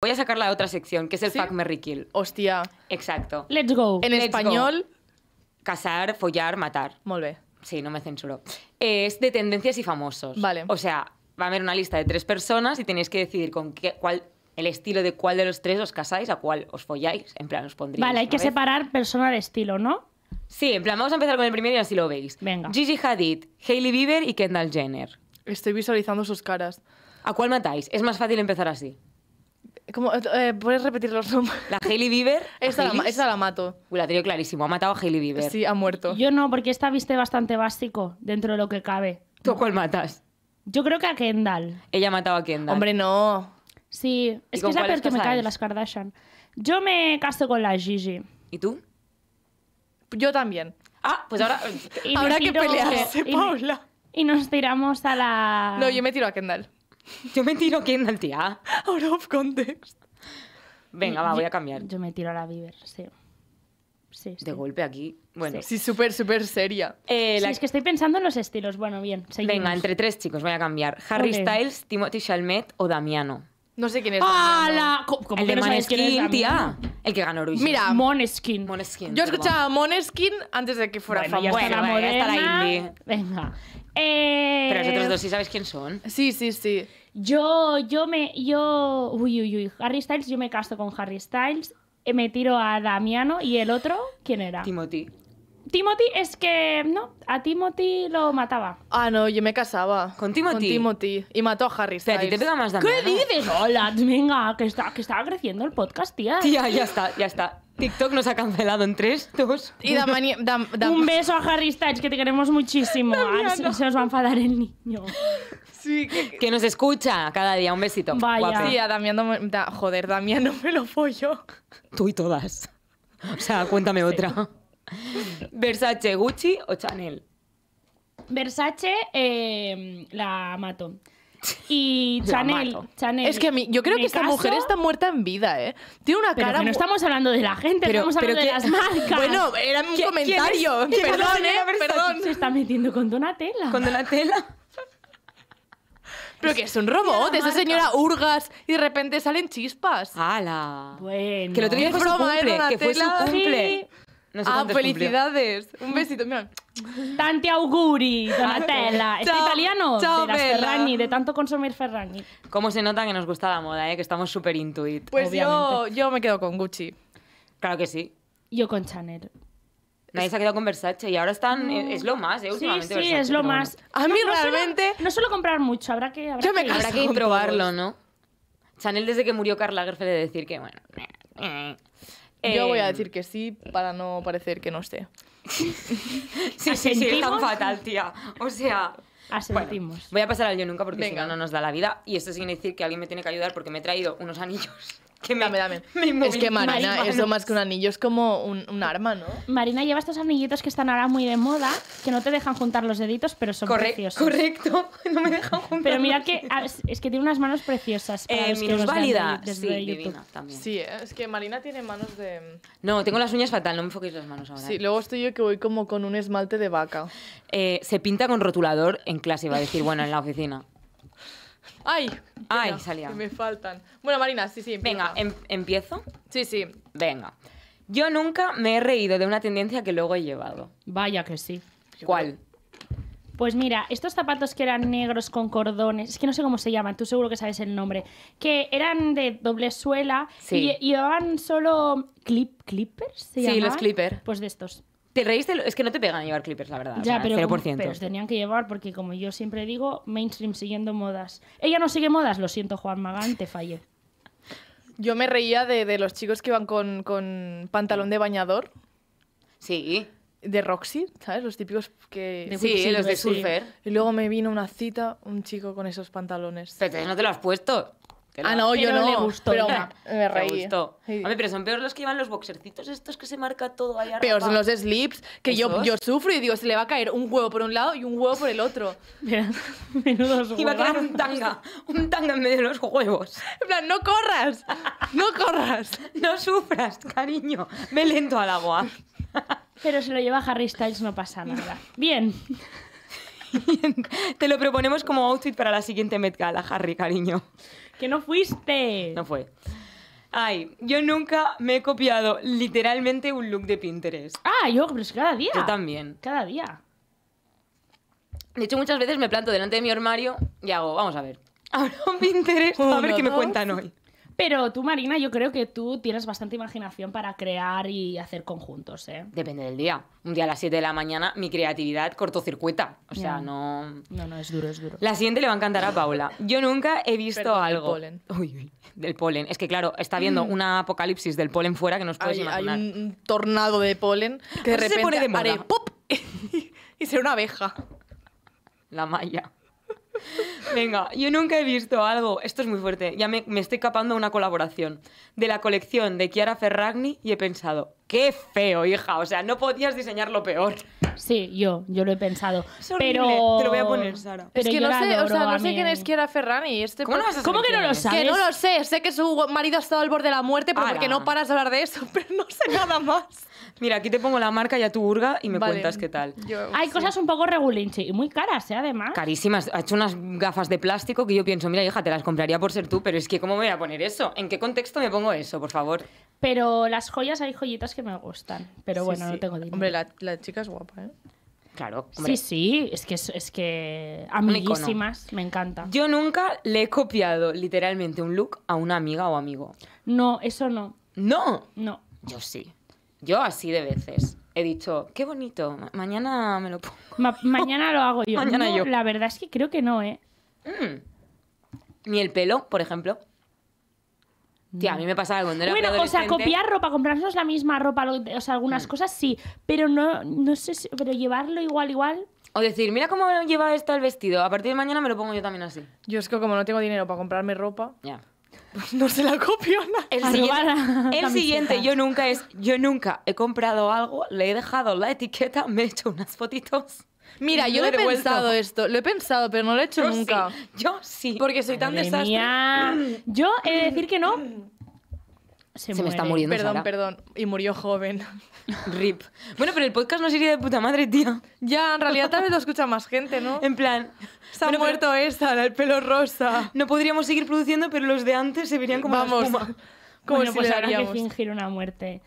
Voy a sacar la otra sección, que es el fuck Merry Kill. Hostia. Exacto. Let's go. En español. Casar, follar, matar. Molve. Sí, no me censuro. Es de tendencias y famosos. Vale. O sea, va a haber una lista de tres personas y tenéis que decidir con qué, cuál, el estilo de cuál de los tres os casáis, a cuál os folláis. En plan, os pondréis. Vale, hay que separar persona de estilo, ¿no? Sí, en plan, vamos a empezar con el primero y así lo veis. Venga. Gigi Hadid, Hailey Bieber y Kendall Jenner. Estoy visualizando sus caras. ¿A cuál matáis? Es más fácil empezar así. Eh, eh, ¿Puedes repetir los nombres? La Hailey Bieber. Esa la, mato. Uy, la tengo clarísimo. Ha matado a Hailey Bieber. Sí, ha muerto. Yo no, porque esta viste bastante básico dentro de lo que cabe. ¿Tú cuál matas? Yo creo que a Kendall. Ella ha matado a Kendall. Hombre, no. Sí, es que es la peor que me cae de las Kardashian. Yo me caso con la Gigi. ¿Y tú? Yo también. Ah, pues ahora habrá que pelearse, Paula. y nos tiramos a la... No, yo me tiro a Kendall. Yo me tiro quién, Kendall, tía. Out of context. Venga, va, voy a cambiar. Yo me tiro a la Bieber, sí. Sí, sí. De golpe aquí. Bueno. Sí, súper, súper seria. Eh, sí, es que estoy pensando en los estilos. Bueno, bien, seguimos. Venga, entre tres chicos voy a cambiar. Harry Styles, Timothy Chalmet o Damiano. No sé quién es ¡Hala! ¿Cómo el de Moneskin tía. El que ganó Ruiz. Mira, Moneskin. Moneskin. Yo escuchaba Moneskin antes de que fuera bueno, bueno, Ya estará indie. Venga. Pero vosotros eh, dos sí sabéis quién son. Sí, sí, sí. Yo, yo me, yo, uy, uy, uy, Harry Styles, yo me caso con Harry Styles, eh, me tiro a Damiano y el otro, ¿quién era? Timothy. Timothy es que, no, a Timothy lo mataba. Ah, no, yo me casaba. ¿Con Timothy? Con Timothy. Y mató a Harry Styles. a ti te pega más daño. ¿Qué dices? Hola, venga, que, está, que estaba creciendo el podcast, tía. Tía, ya está, ya está. TikTok nos ha cancelado en tres, 2, Y da Un beso a Harry Styles, que te queremos muchísimo. Ah, se, se nos va a enfadar el niño. Sí, que- nos escucha cada día. Un besito. Vaya. guapo. Damián Joder, Damián no me lo follo. Tú y todas. O sea, cuéntame otra. Versace, Gucci o Chanel. Versace em, la mato. Y Chanel, Es que a mí, yo creo que esta mujer está muerta en vida, ¿eh? Tiene una cara. que no estamos hablando de la gente, Pero- estamos hablando de las marcas. Bueno, era un comentario. Perdón, eh, perdón. Se está metiendo con Donatella. Con Donatella. Pero que es un robot, esa señora hurgas y de repente salen chispas. ¡Hala! Bueno. Que lo tenías ¿eh, que fue su cumple ah, felicidades. Un besito. Mira. Tanti auguri, Donatella. Es este italiano Chao, de las de tanto consumir Ferragni. Cómo se nota que nos gusta la moda, ¿eh? que estamos súper intuit. Pues yo, me quedo con Gucci. Claro que sí. Yo con Chanel. Nadie se ha quedado con Versace y ahora están. Eh, es lo más, ¿eh? sí, sí es lo más. A mí realmente. no suelo comprar mucho, habrá que. Habrá que, habrá que probarlo, ¿no? Chanel, desde que murió Karl Lagerfeld, de decir que, bueno. Eh, eh, yo voy a em, decir que sí para no parecer que no esté. sí, sí, sí, es tan fatal, tía. O sea, Asentimos. voy a pasar al yo nunca porque si no, no nos da la vida. Y esto significa que alguien me tiene que ayudar porque me he traído unos anillos. es que Marina, es eso más que un anillo es como un, arma, ¿no? Marina lleva estos anillitos que están ahora muy de moda, que no te dejan juntar los deditos, pero son preciosos. Correcto, no me dejan juntar. Pero mira que es que tiene unas manos preciosas. Es eh, válida. sí, también. Sí, eh, es que Marina tiene manos de. No, tengo las uñas fatal, no me enfoquéis las manos ahora. Sí, eh. luego estoy yo que voy como con un esmalte de vaca. se pinta con rotulador en clase, iba a decir, bueno, en la oficina. Ay, Ay, salía. me faltan. Bueno, Marina, sí, sí. Venga, em-, ¿empiezo? Sí, sí. Venga. Yo nunca me he reído de una tendencia que luego he llevado. Vaya que sí. ¿Cuál? Pues mira, estos zapatos que eran negros con cordones, es que no sé cómo se llaman, tú seguro que sabes el nombre, que eran de doble suela y, llevaban solo clip, clippers, ¿se Sí, los clippers. Pues de estos. Te reíste, es que no te pegan a llevar clippers, la verdad. Ya, pero, 0%. tenían que llevar porque, como yo siempre digo, mainstream siguiendo modas. Ella no sigue modas, lo siento, Juan Magán, te fallé. Yo me reía de, los chicos que iban con, con pantalón de bañador. Sí de Roxy, ¿sabes? Los típicos que... sí, los de surfer. Y luego me vino una cita, un chico con esos pantalones. Pero no te lo has puesto. Ah, no, yo no. Le gustó. Pero me reí. Me gustó. pero son peores los que llevan los boxercitos estos que se marca todo ahí arriba. Peor son los slips, que yo, yo sufro y digo, se le va a caer un huevo por un lado y un huevo por el otro. Y va a quedar un tanga, un tanga en medio de los huevos. En plan, no corras, no corras. no sufras, cariño. me lento al agua. pero se lo lleva Harry Styles, no pasa nada. Bien. Te lo proponemos como outfit para la siguiente Met Gala, Harry, cariño. ¡Que no fuiste! No fue. Ay, yo nunca me he copiado literalmente un look de Pinterest. Ah, yo, pero cada día. Yo también. Cada día. De hecho, muchas veces me planto delante de mi armario y hago, vamos a ver, abro un Pinterest a ver qué me cuentan hoy. Pero tú, Marina, yo creo que tú tienes bastante imaginación para crear y hacer conjuntos, ¿eh? Depende del día. Un día a las 7 de la mañana mi creatividad cortocircuita. O sea, no... No, no, es duro, es duro. La siguiente le va a encantar a Paula. Yo nunca he visto algo... Del polen. Uy, uy, del polen. Es que, claro, está viendo un mm. una apocalipsis del polen fuera que nos puedes imaginar. Hay un tornado de polen que de se pone de pop y será una abeja. La malla. Venga, yo nunca he visto algo, esto es muy fuerte, ya me, estoy capando una colaboración de la colección de Chiara Ferragni y he pensado, qué feo, hija. O sea, no podías diseñarlo peor. Sí, yo, yo lo he pensado. pero te lo voy a poner, Sara. es que no sé, o sea, no sé quién es Ferrani. Este ¿Cómo, que no lo sabes? Que no lo sé, sé que su marido ha estado al borde de la muerte, porque no paras de hablar de eso, pero no sé nada más. Mira, aquí te pongo la marca y a tu urga y me cuentas qué tal. Hay cosas un poco regulinchi y muy caras, ¿eh? Además. Carísimas, ha hecho unas gafas de plástico que yo pienso, mira hija, te las compraría por ser tú, pero es que ¿cómo me voy a poner eso? ¿En qué contexto me pongo eso, por favor? Pero las joyas, hay joyitas que me gustan. Pero bueno, no tengo dinero. Hombre, la, chica es guapa, ¿eh? Claro. Sí, sí, es que, es que amiguísimas, me encanta. Yo nunca le he copiado literalmente un look a una amiga o amigo. No, eso no. No. No. Yo sí. Yo así de veces he dicho, qué bonito, mañana me lo pongo. mañana lo hago yo. mañana yo. La verdad es que creo que no, ¿eh? Ni mm. el pelo, por ejemplo. Tía, a mí me pasaba cuando Bueno, o sea, copiar ropa, comprarnos la misma ropa, o sea, algunas hmm. cosas sí, pero no, no sé, pero llevarlo igual, igual. O decir, mira cómo lleva esto el vestido, a partir de mañana me lo pongo yo también así. Yo es que como no tengo dinero para comprarme ropa, ya. Pues no se la copio nada. El, siguiente, el siguiente, yo nunca es, yo nunca he comprado algo, le he dejado la etiqueta, me he hecho unas fotitos Mira, yo he pensado esto, lo he pensado, pero no lo he hecho nunca. Yo sí. Porque soy tan desastre. Yo he de decir que no. Se, me está muriendo. Perdón, perdón. Y murió joven. Rip. Bueno, pero el podcast no sería de puta madre, tío. Ya, en realidad tal vez lo escucha más gente, ¿no? En plan, Se ha muerto esta, el pelo rosa. no podríamos seguir produciendo, pero los de antes se verían como Vamos. Como pues habría fingir una muerte.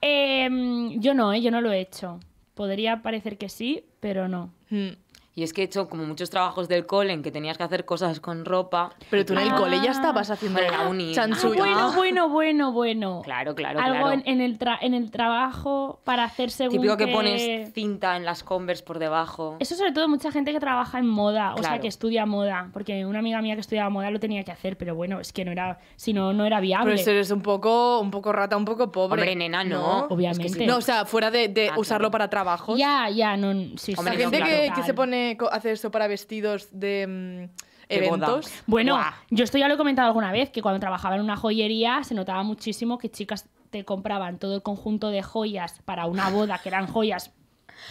Em, yo no, eh, yo no lo he hecho. Podría parecer que sí, pero no. Hmm. Y es que he hecho como muchos trabajos del cole en que tenías que hacer cosas con ropa. Pero tú en el ah, cole ya estabas haciendo la uni. Ah, bueno, ah. bueno, bueno, bueno. Claro, claro, Algo En, el en el trabajo para hacer según Típico que... pones cinta en las Converse por debajo. Eso sobre todo mucha gente que trabaja en moda, o sea, que estudia moda. Porque una amiga mía que estudiaba moda lo tenía que hacer, pero bueno, es que no era... Si no, no era viable. Pero eso eres un poco, un poco rata, un poco pobre. Hombre, nena, no. obviamente. No, o sea, fuera de, usarlo para trabajos. Ya, ya, no... Sí, Hombre, gente que, que se pone Hacer hace eso para vestidos de... Mm, eventos. Bueno, yo esto ya lo he comentado alguna vez, que cuando trabajaba en una joyería se notaba muchísimo que chicas te compraban todo el conjunto de joyas para una boda, que eran joyas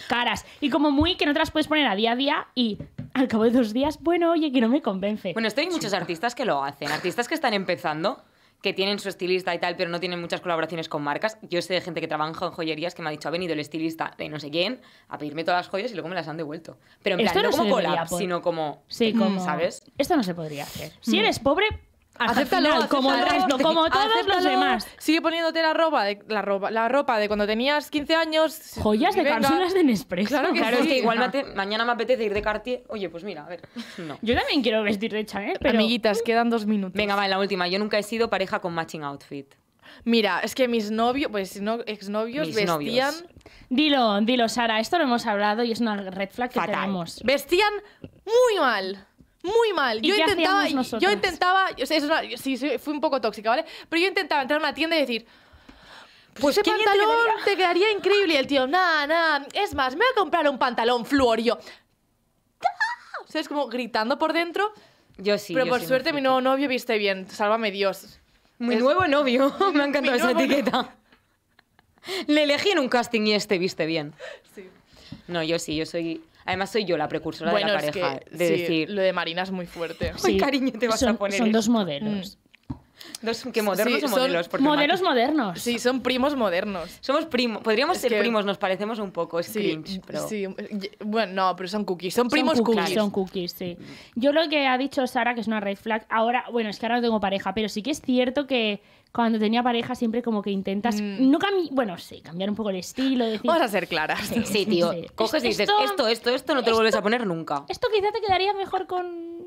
caras y como muy que no te las puedes poner a día a día y al cabo de dos días, bueno, oye, que no me convence. Bueno, esto hay muchos artistas que lo hacen, artistas que están empezando que tienen su estilista y tal, pero no tienen muchas colaboraciones con marcas. Yo sé de gente que trabaja en joyerías que me ha dicho, ha venido el estilista de no sé quién a pedirme todas las joyas y luego me las han devuelto. Pero en plan, no, como collab, sino como, sí, mm, como... ¿sabes? Esto no se podría hacer. Si mm. eres pobre, Acéptalo, como el resto, como todos los demás. Sigue poniéndote la ropa, de, la ropa, la ropa de cuando tenías 15 años. Joyas de de Nespresso. Claro claro, es que igual mañana me apetece ir de Cartier. Oye, pues mira, a ver. Yo también quiero vestir de Chanel, pero... Amiguitas, quedan dos minutos. Venga, va, la última. Yo nunca he sido pareja con matching outfit. Mira, es que mis novios, pues no, exnovios vestían... Dilo, dilo, Sara, esto lo hemos hablado y es una red flag que tenemos. Vestían muy mal. Muy mal. yo, intentaba, yo intentaba. sí, fui un poco tóxica, ¿vale? Pero yo intentaba entrar a una tienda y decir. Pues, pues ese pantalón te quedaría increíble. Y el tío, nada, nada. Es más, me voy a comprar un pantalón fluorio. ¡Ah!". es como gritando por dentro. Yo sí. pero por suerte mi nuevo novio viste bien. Sálvame Dios. Mi nuevo novio. Me ha esa etiqueta. Le elegí en un casting y este viste bien. Sí. No, yo sí, yo soy Además, soy yo la precursora de la pareja. Lo de Marina es muy fuerte. Muy cariño, te vas a poner. Son dos modelos. Mm. Dos, ¿Qué modernos modelos? modelos modernos. Sí, son primos modernos. Somos primos. Podríamos ser primos, nos parecemos un poco. sí, cringe, pero... Sí. Bueno, no, pero son cookies. Son primos cookies, cookies. Son cookies, sí. Yo lo que ha dicho Sara, que es una red flag, ahora, bueno, es que ahora no tengo pareja, pero sí que es cierto que cuando tenía pareja siempre como que intentas mm. no cambiar, bueno, sí, cambiar un poco el estilo. Vamos a ser claras. Sí, tío. Coges y dices, esto, esto, esto, no te lo vuelves a poner nunca. Esto quizá te quedaría mejor con...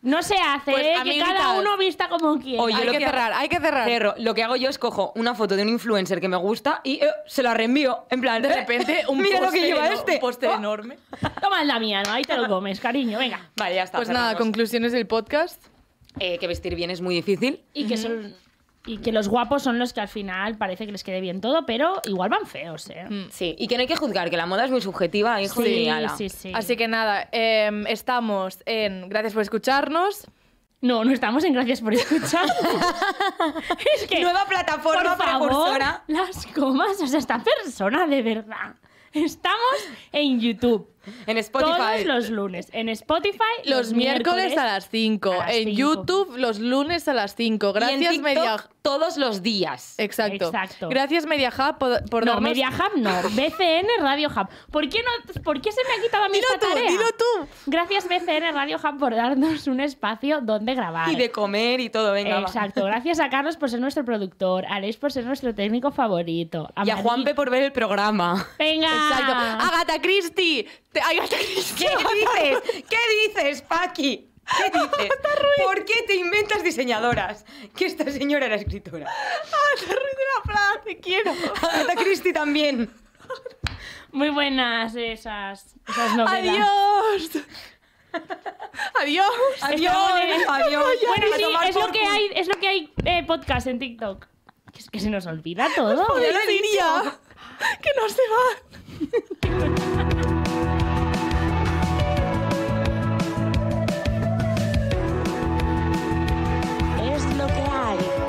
No se hace, pues, eh, que cada uno vista como quiera. Oye, hay lo que, que cerrar, hay que cerrar. Lo que hago yo es cojo una foto de un influencer que me gusta y eh, se la reenvío. En plan, de repente, un mira que lleva este. Oh. enorme. Toma la mía, ¿no? Ahí te lo comes, cariño, venga. Vale, ya está. Pues nada, conclusiones del podcast. Eh, que vestir bien es muy difícil. Y que son y que los guapos son los que al final parece que les quede bien todo, pero igual van feos, ¿eh? mm. Sí, y que no hay que juzgar, que la moda es muy subjetiva, y ¿eh, Así que nada, em, estamos en Gracias por escucharnos. No, no estamos en Gracias por escuchar. Nueva plataforma por Las comas, o esta persona de verdad. Estamos en YouTube. En Spotify. Todos los lunes. En Spotify. Los, miércoles, a las 5. En YouTube, los lunes a las 5. Gracias, y Todos los días. Exacto. Gracias, Media Hub, por, darnos... no, Media Hub no. BCN Radio Hub. ¿Por qué, no, ¿Por qué se me ha quitado a mí dilo tú, tarea? tú. Gracias, BCN Radio Hub, por darnos un espacio donde grabar. Y de comer y todo, venga. Exacto. Gracias a Carlos por ser nuestro productor, a Alex por ser nuestro técnico favorito. y a Juanpe por ver el programa. Venga. Exacto. Agatha Christie, ¿Qué dices? ¿Qué dices, Paki? ¿Qué dices? ¿Por qué te inventas diseñadoras? Que esta señora era escritora. ¡Ah, de la Plaza, te quiero! ¡Hasta Cristi también. Muy buenas esas, esas novelas. ¡Adiós! Adiós. Adiós. Adiós. Bueno, sí, es lo que hay, es lo que hay eh, podcast en TikTok. es que se nos olvida todo. Yo lo diría. Que no se va. ¡Gracias!